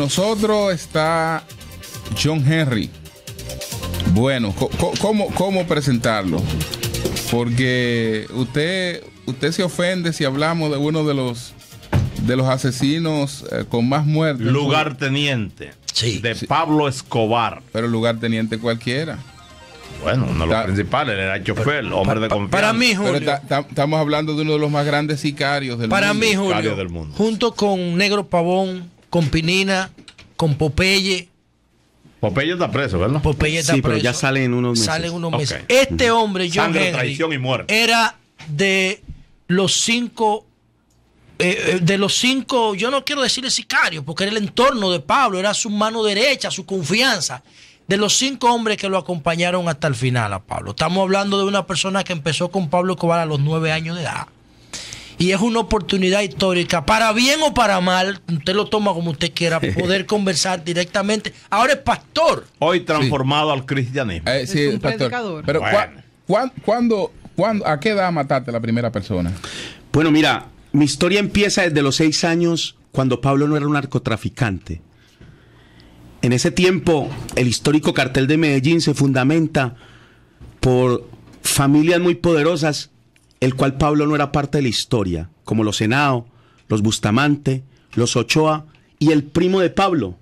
nosotros está John Henry. Bueno, ¿cómo, cómo presentarlo? Porque usted, usted se ofende si hablamos de uno de los de los asesinos eh, con más muertes. Pues. Lugarteniente Sí. De Pablo Escobar. Pero lugar cualquiera. Bueno, uno de los principales, era chofer, hombre de confianza. Para mí, Julio. estamos hablando de uno de los más grandes sicarios del mundo. Para mí, Julio. Del mundo. Junto con Negro Pavón, con Pinina, con Popeye. Popeye está preso, ¿verdad? Popeye está sí, pero ya salen unos meses. unos meses. Este hombre, John era de los cinco eh, eh, de los cinco, yo no quiero decirle sicario, porque era el entorno de Pablo, era su mano derecha, su confianza, de los cinco hombres que lo acompañaron hasta el final a Pablo. Estamos hablando de una persona que empezó con Pablo Cobar a los nueve años de edad y es una oportunidad histórica, para bien o para mal, usted lo toma como usted quiera, poder conversar directamente. Ahora es pastor. Hoy transformado al cristianismo. Eh, sí, es un Pero a qué edad mataste la primera persona? Bueno, mira, mi historia empieza desde los seis años cuando Pablo no era un narcotraficante. En ese tiempo, el histórico cartel de Medellín se fundamenta por familias muy poderosas el cual Pablo no era parte de la historia, como los Senado, los Bustamante, los Ochoa y el primo de Pablo,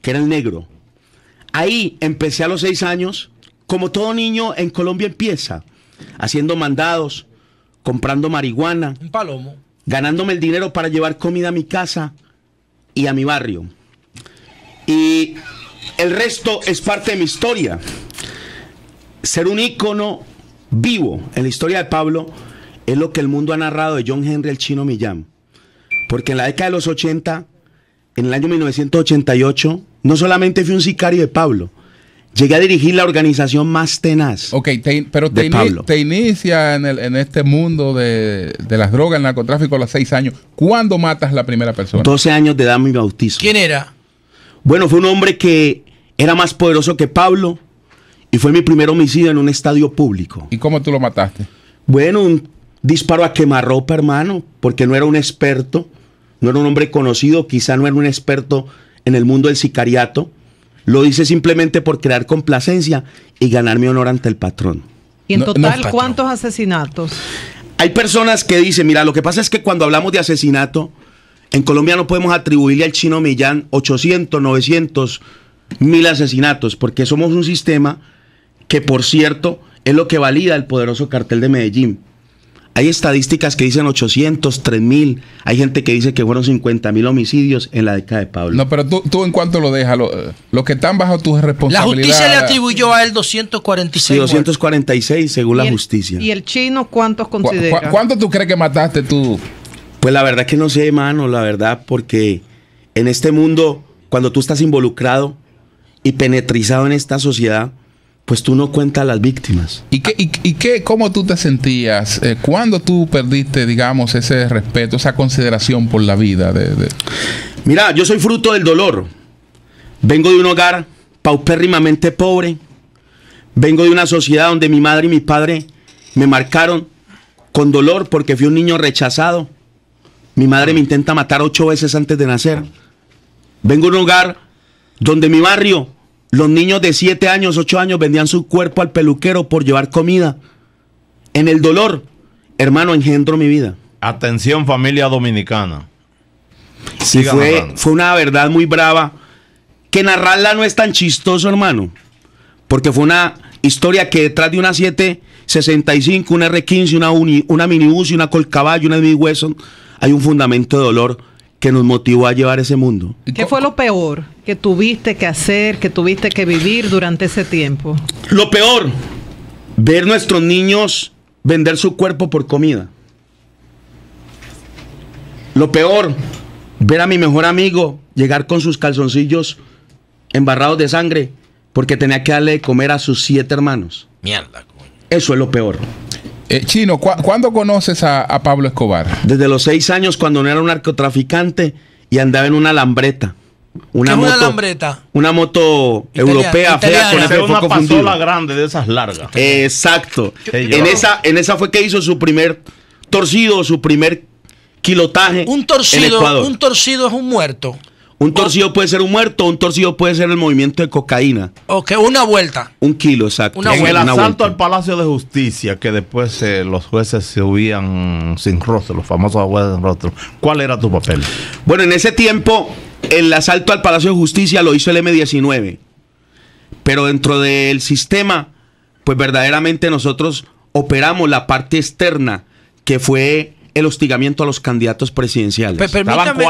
que era el negro. Ahí empecé a los seis años, como todo niño en Colombia empieza, haciendo mandados, comprando marihuana, ganándome el dinero para llevar comida a mi casa y a mi barrio. Y el resto es parte de mi historia. Ser un ícono vivo en la historia de Pablo es lo que el mundo ha narrado de John Henry el Chino Millán. Porque en la década de los 80, en el año 1988, no solamente fui un sicario de Pablo, llegué a dirigir la organización más tenaz. Ok, pero te, inicia en, este mundo de, las drogas, el narcotráfico a los seis años. ¿Cuándo matas la primera persona? 12 años de edad mi bautizo. ¿Quién era? Bueno, fue un hombre que era más poderoso que Pablo y fue mi primer homicidio en un estadio público. ¿Y cómo tú lo mataste? Bueno, un Disparo a quemarropa, hermano, porque no era un experto, no era un hombre conocido, quizá no era un experto en el mundo del sicariato. Lo hice simplemente por crear complacencia y ganar mi honor ante el patrón. ¿Y en total cuántos asesinatos? Hay personas que dicen, mira, lo que pasa es que cuando hablamos de asesinato, en Colombia no podemos atribuirle al chino Millán 800, 900, mil asesinatos, porque somos un sistema que, por cierto, es lo que valida el poderoso cartel de Medellín. Hay estadísticas que dicen 800, mil. Hay gente que dice que fueron 50 mil homicidios en la década de Pablo. No, pero tú, en cuánto lo dejas, los lo que están bajo tus responsabilidades. La justicia le atribuyó a él 246. Sí, 246 según la justicia. ¿Y el chino cuántos considera? ¿Cuánto tú crees que mataste tú? Pues la verdad que no sé, mano, la verdad, porque en este mundo, cuando tú estás involucrado y penetrizado en esta sociedad, pues tú no cuentas las víctimas. ¿Y, qué, y, qué, cómo tú te sentías eh, cuando tú perdiste, digamos, ese respeto, esa consideración por la vida? De, Mira, yo soy fruto del dolor. Vengo de un hogar paupérrimamente pobre. Vengo de una sociedad donde mi madre y mi padre me marcaron con dolor porque fui un niño rechazado. Mi madre me intenta matar ocho veces antes de nacer. Vengo de un hogar donde mi barrio los niños de 7 años, 8 años vendían su cuerpo al peluquero por llevar comida. En el dolor, hermano, engendro mi vida. Atención familia dominicana. Sí, fue, fue una verdad muy brava. Que narrarla no es tan chistoso, hermano. Porque fue una historia que detrás de una 765, una R15, una, uni, una minibus, una Colcaballo, una Mini Wesson, hay un fundamento de dolor que nos motivó a llevar ese mundo. ¿Qué fue lo peor? tuviste que hacer, que tuviste que vivir durante ese tiempo? Lo peor, ver nuestros niños vender su cuerpo por comida. Lo peor, ver a mi mejor amigo llegar con sus calzoncillos embarrados de sangre porque tenía que darle de comer a sus siete hermanos. Mierda, Eso es lo peor. Eh, Chino, ¿cuándo conoces a, a, Pablo Escobar? Desde los seis años, cuando no era un narcotraficante y andaba en una lambreta. Una, moto, una Una moto europea fea con una pasola grande de esas largas. Exacto. En esa, en esa fue que hizo su primer torcido, su primer kilotaje. Un torcido, un torcido es un muerto. Un torcido puede ser un muerto, un torcido puede ser el movimiento de cocaína. Ok, una vuelta. Un kilo, exacto. Una en el asalto al Palacio de Justicia, que después eh, los jueces se huían sin rostro, los famosos abuelos sin rostro. ¿Cuál era tu papel? Bueno, en ese tiempo el asalto al Palacio de Justicia lo hizo el M19. Pero dentro del sistema, pues verdaderamente nosotros operamos la parte externa, que fue el hostigamiento a los candidatos presidenciales. Estaban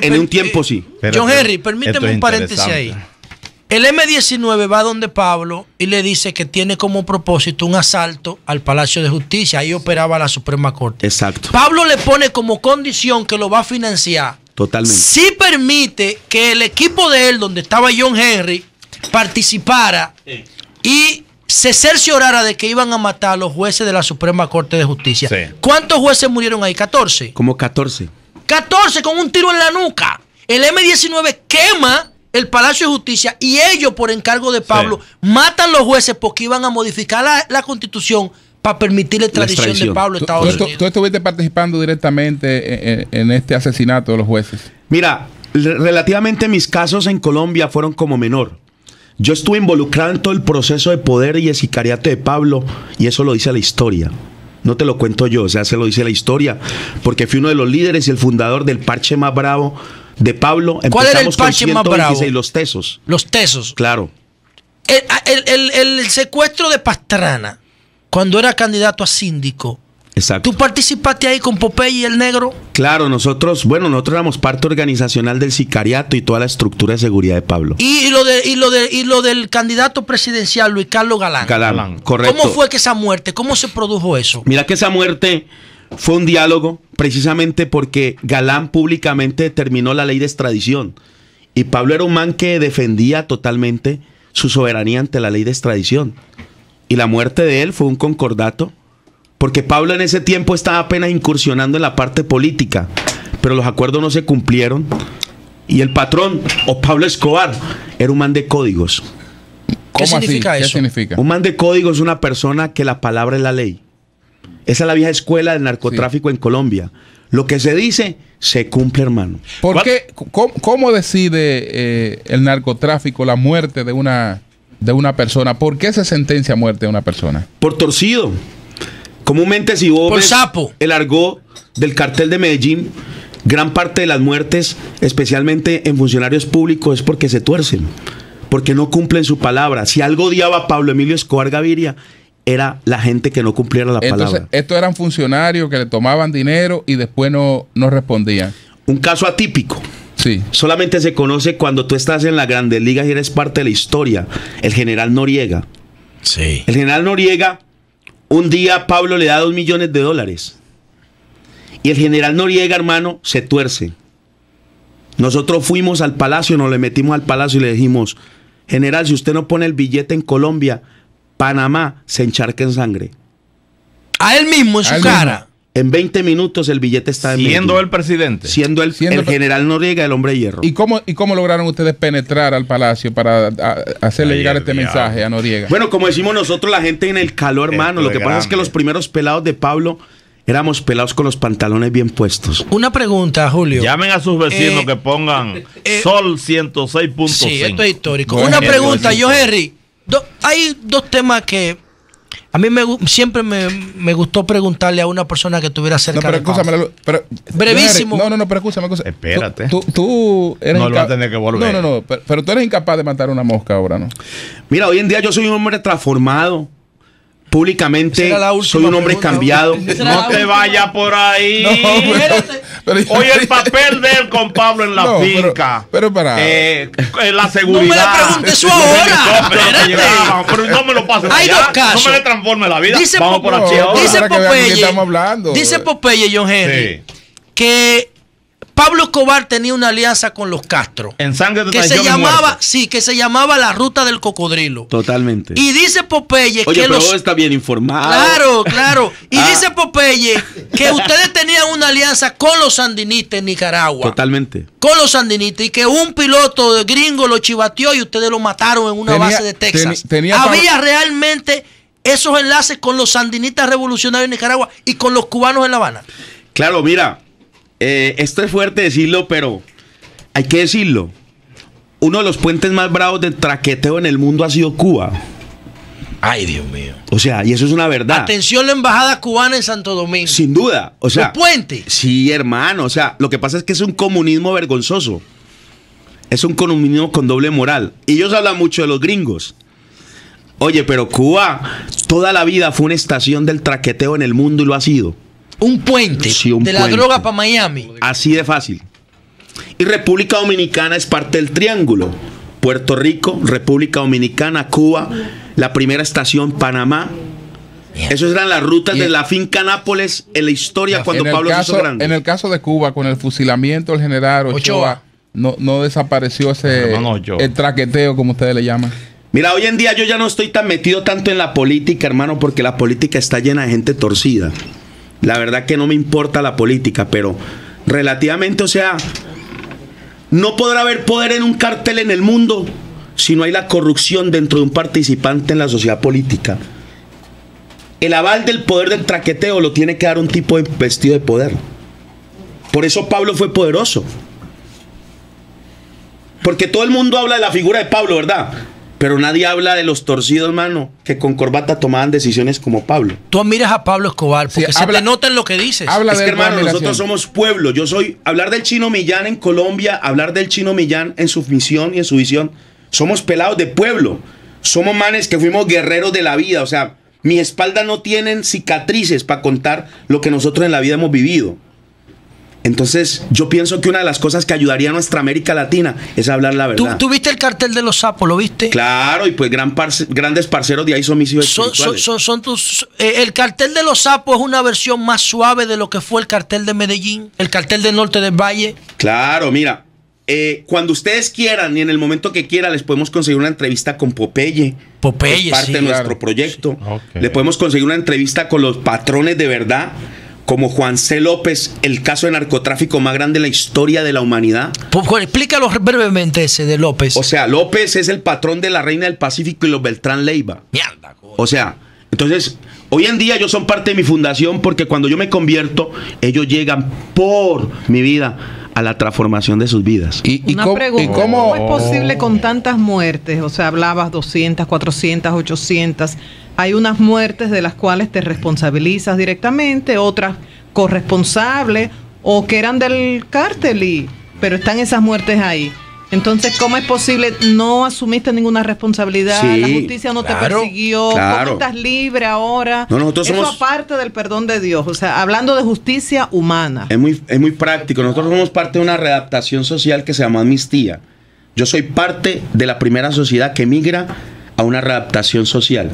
en un tiempo sí. John Henry, permíteme un paréntesis ahí. El M19 va donde Pablo y le dice que tiene como propósito un asalto al Palacio de Justicia. Ahí operaba la Suprema Corte. Exacto. Pablo le pone como condición que lo va a financiar Totalmente. Sí permite que el equipo de él, donde estaba John Henry, participara y se cerciorara de que iban a matar a los jueces de la Suprema Corte de Justicia. ¿Cuántos jueces murieron ahí? ¿14? Como 14. 14 con un tiro en la nuca. El M19 quema el Palacio de Justicia y ellos, por encargo de Pablo, matan los jueces porque iban a modificar la constitución para permitir la extradición de Pablo ¿Tú, estuviste participando directamente eh, eh, en, este asesinato de los jueces. Mira, relativamente mis casos en Colombia fueron como menor. Yo estuve involucrado en todo el proceso de poder y el sicariate de Pablo, y eso lo dice la historia. No te lo cuento yo, o sea, se lo dice la historia, porque fui uno de los líderes y el fundador del parche más bravo de Pablo. Empezamos ¿Cuál era el parche más bravo? Los tesos. Los tesos. Claro. el secuestro de Pastrana cuando era candidato a síndico. Exacto. ¿Tú participaste ahí con Popeye y el negro? Claro, nosotros, bueno, nosotros éramos parte organizacional del sicariato y toda la estructura de seguridad de Pablo. Y, lo, de, y, lo, de, y lo del candidato presidencial, Luis Carlos Galán. Galán, correcto. ¿Cómo fue que esa muerte, cómo se produjo eso? Mira que esa muerte fue un diálogo precisamente porque Galán públicamente terminó la ley de extradición. Y Pablo era un man que defendía totalmente su soberanía ante la ley de extradición y la muerte de él fue un concordato, porque Pablo en ese tiempo estaba apenas incursionando en la parte política, pero los acuerdos no se cumplieron y el patrón, o Pablo Escobar, era un man de códigos. ¿Cómo ¿Qué significa eso? Un man de códigos es una persona que la palabra es la ley. Esa es la vieja escuela del narcotráfico en Colombia. Lo que se dice se cumple, hermano. ¿Por qué, cómo, decide eh, el narcotráfico la muerte de una de una persona. ¿Por qué se sentencia a muerte de una persona? Por torcido. Comúnmente si vos Por sapo. el argot del cartel de Medellín, gran parte de las muertes, especialmente en funcionarios públicos, es porque se tuercen, porque no cumplen su palabra. Si algo odiaba Pablo Emilio Escobar Gaviria, era la gente que no cumpliera la Entonces, palabra. Estos eran funcionarios que le tomaban dinero y después no, no respondían. Un caso atípico. Solamente se conoce cuando tú estás en la Grandes Ligas y eres parte de la historia. El general Noriega. Sí. El general Noriega, un día Pablo le da dos millones de dólares. Y el general Noriega, hermano, se tuerce. Nosotros fuimos al palacio, nos le metimos al palacio y le dijimos, general, si usted no pone el billete en Colombia, Panamá se encharca en sangre. A él mismo, en su cara. En 20 minutos el billete está en Siendo el presidente. Siendo el, Siendo general Noriega, el hombre de hierro. ¿Y cómo, ¿Y cómo lograron ustedes penetrar al palacio para hacerle llegar este mensaje a Noriega? Bueno, como decimos nosotros, la gente en el calor, hermano. Lo que pasa es que los primeros pelados de Pablo éramos pelados con los pantalones bien puestos. Una pregunta, Julio. Llamen a sus vecinos eh, que pongan eh, Sol 106.5. Sí, esto es histórico. Una pregunta, yo, Henry. hay dos temas que a mí me, siempre me, gustó preguntarle a una persona que estuviera cerca no, pero pero, Brevísimo. No, no, no, pero escúchame Espérate. No lo a tener que volver. No, no, no. Pero, pero tú eres incapaz de matar una mosca ahora, ¿no? Mira, hoy en día yo soy un hombre transformado públicamente soy un hombre cambiado. No te vayas por ahí. Oye, el papel de él con Pablo en la finca. Pero, para. en eh, eh, la seguridad. No me lo preguntes ahora. no me lo pases. No me le transforme la vida. Dice Vamos por Dice Popeye. Estamos Dice eh. John Henry que Pablo Escobar tenía una alianza con los Castro. En sangre de que se llamaba, sí, que se llamaba la ruta del cocodrilo. Totalmente. Y dice Popeye que pero los está bien informado. Claro, claro. Y ah. dice Popeye que ustedes tenían una alianza con los sandinistas en Nicaragua. Totalmente. Con los sandinistas y que un piloto de gringo lo chivateó y ustedes lo mataron en una base de Texas. Había realmente esos enlaces con los sandinistas revolucionarios en Nicaragua y con los cubanos en La Habana. Claro, mira, eh, esto es fuerte decirlo, pero hay que decirlo. Uno de los puentes más bravos del traqueteo en el mundo ha sido Cuba. Ay, Dios mío. O sea, y eso es una verdad. Atención la embajada cubana en Santo Domingo. Sin duda. O sea. Un puente. Sí, hermano. O sea, lo que pasa es que es un comunismo vergonzoso. Es un comunismo con doble moral. Y ellos hablan mucho de los gringos. Oye, pero Cuba toda la vida fue una estación del traqueteo en el mundo y lo ha sido un puente de la droga para Miami. Así de fácil. Y República Dominicana es parte del triángulo. Puerto Rico, República Dominicana, Cuba, la primera estación Panamá. Esas eran las rutas de la finca Nápoles en la historia cuando Pablo se hizo grande. En el caso de Cuba, con el fusilamiento del general Ochoa, Ochoa. No, no, desapareció ese ah, el traqueteo, como ustedes le llaman. Mira, hoy en día yo ya no estoy tan metido tanto en la política, hermano, porque la política está llena de gente torcida. La verdad que no me importa la política, pero relativamente, o sea, no podrá haber poder en un cartel en el mundo si no hay la corrupción dentro de un participante en la sociedad política. El aval del poder del traqueteo lo tiene que dar un tipo de vestido de poder. Por eso Pablo fue poderoso. Porque todo el mundo habla de la figura de Pablo, ¿verdad? Pero nadie habla de los torcidos, mano, que con corbata tomaban decisiones como Pablo. Tú miras a Pablo Escobar porque se habla, te nota en lo que dices. Habla es que, hermano, nosotros somos pueblo. Yo soy. Hablar del chino Millán en Colombia, hablar del chino Millán en su misión y en su visión. Somos pelados de pueblo. Somos manes que fuimos guerreros de la vida. O sea, mi espalda no tienen cicatrices para contar lo que nosotros en la vida hemos vivido. Entonces, yo pienso que una de las cosas que ayudaría a nuestra América Latina es hablar la verdad. ¿Tú, viste el cartel de los sapos? ¿Lo viste? Claro, y pues gran grandes parceros de ahí son mis hijos. Son, tus, eh, el cartel de los sapos es una versión más suave de lo que fue el cartel de Medellín, el cartel del norte del Valle. Claro, mira, eh, cuando ustedes quieran y en el momento que quieran, les podemos conseguir una entrevista con Popeye. Popeye, es parte de nuestro proyecto. Ah, Le podemos conseguir una entrevista con los patrones de verdad como Juan C. López, el caso de narcotráfico más grande en la historia de la humanidad. Pues, Juan, explícalo brevemente ese de López. O sea, López es el patrón de la Reina del Pacífico y los Beltrán Leiva. Mierda, O sea, entonces, hoy en día yo son parte de mi fundación porque cuando yo me convierto, ellos llegan por mi vida a la transformación de sus vidas. ¿Y, cómo, es posible con tantas muertes? O sea, hablabas 200, 400, 800. Hay unas muertes de las cuales te responsabilizas directamente, otras corresponsables o que eran del cártel, y, pero están esas muertes ahí. Entonces, ¿cómo es posible? No asumiste ninguna responsabilidad, la justicia no te persiguió, estás libre ahora? No, nosotros somos... aparte del perdón de Dios, o sea, hablando de justicia humana. Es muy, es muy práctico, nosotros somos parte de una readaptación social que se llama amnistía. Yo soy parte de la primera sociedad que emigra a una readaptación social.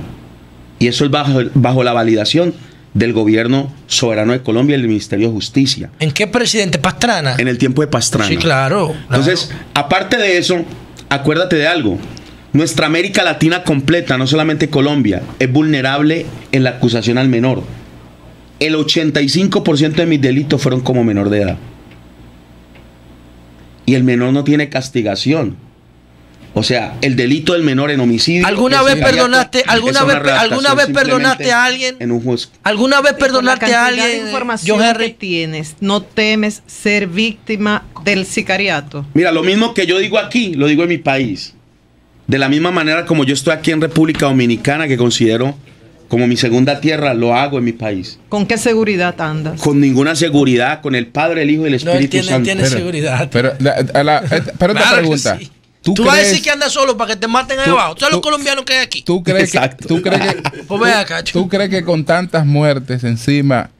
Y eso es bajo, bajo la validación del gobierno soberano de Colombia El Ministerio de Justicia. ¿En qué presidente? Pastrana. En el tiempo de Pastrana. Sí, claro. Entonces, aparte de eso, acuérdate de algo. Nuestra América Latina completa, no solamente Colombia, es vulnerable en la acusación al menor. El 85% de mis delitos fueron como menor de edad. Y el menor no tiene castigación. O sea, el delito del menor en homicidio. ¿Alguna vez perdonaste, alguna vez, alguna vez perdonaste a alguien? En un ¿Alguna vez perdonaste a alguien? Yo información John tienes, no temes ser víctima del sicariato. Mira, lo mismo que yo digo aquí, lo digo en mi país. De la misma manera como yo estoy aquí en República Dominicana, que considero como mi segunda tierra, lo hago en mi país. ¿Con qué seguridad andas? Con ninguna seguridad, con el Padre, el Hijo y el Espíritu no, tiene, seguridad. Pero, eh, te pregunta. Tú, crees, vas a decir que andas solo para que te maten ahí abajo. Todos los colombianos que hay aquí? ¿Tú crees, que, pues tú, crees que, con tantas muertes encima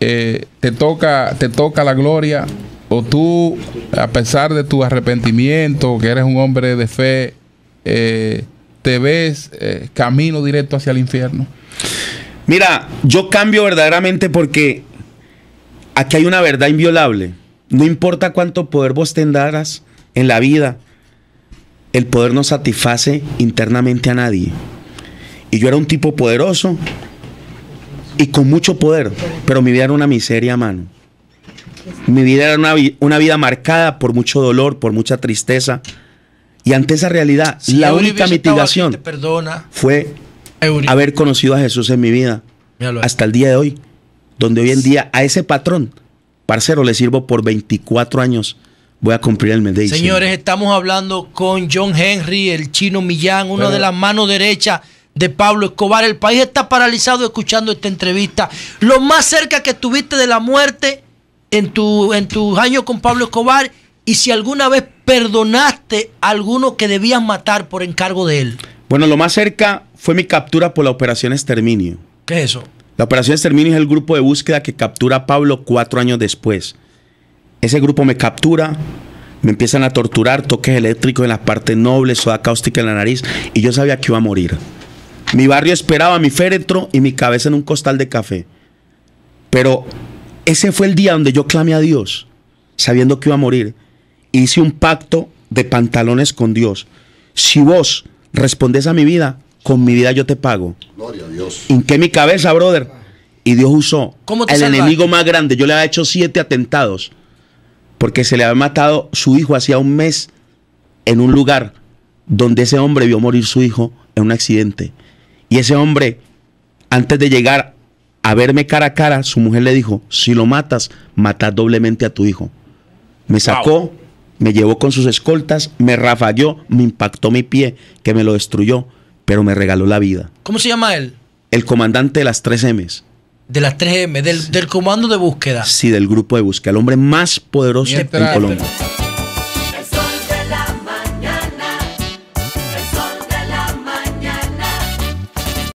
eh, te, toca, te toca la gloria? ¿O tú, a pesar de tu arrepentimiento, que eres un hombre de fe, eh, te ves eh, camino directo hacia el infierno? Mira, yo cambio verdaderamente porque aquí hay una verdad inviolable. No importa cuánto poder vos tendrás en la vida, el poder no satisface internamente a nadie. Y yo era un tipo poderoso y con mucho poder, pero mi vida era una miseria, mano. Mi vida era una, vida marcada por mucho dolor, por mucha tristeza. Y ante esa realidad, la única mitigación fue haber conocido a Jesús en mi vida hasta el día de hoy, donde hoy en día a ese patrón, parcero, le sirvo por 24 años voy a cumplir el Medellín. Señores, estamos hablando con John Henry, el chino Millán, uno de las manos derechas de Pablo Escobar. El país está paralizado escuchando esta entrevista. Lo más cerca que estuviste de la muerte en, tu, en tus años con Pablo Escobar y si alguna vez perdonaste a alguno que debías matar por encargo de él. Bueno, lo más cerca fue mi captura por la operación Exterminio. ¿Qué es eso? La operación Exterminio es el grupo de búsqueda que captura a Pablo cuatro años después. Ese grupo me captura, me empiezan a torturar, toques eléctricos en las partes nobles, soda cáustica en la nariz, y yo sabía que iba a morir. Mi barrio esperaba mi féretro y mi cabeza en un costal de café. Pero ese fue el día donde yo clamé a Dios, sabiendo que iba a morir. Hice un pacto de pantalones con Dios. Si vos respondes a mi vida, con mi vida yo te pago. Gloria a Dios. Inqué mi cabeza, brother. Y Dios usó El enemigo más grande. Yo le había hecho siete atentados porque se le había matado su hijo hacía un mes en un lugar donde ese hombre vio morir su hijo en un accidente. Y ese hombre, antes de llegar a verme cara a cara, su mujer le dijo, si lo matas, mata doblemente a tu hijo. Me sacó, me llevó con sus escoltas, me rafalló, me impactó mi pie, que me lo destruyó, pero me regaló la vida. ¿Cómo se llama él? El comandante de las tres M's de las 3M, del, del comando de búsqueda. Sí, del grupo de búsqueda, el hombre más poderoso en Colombia.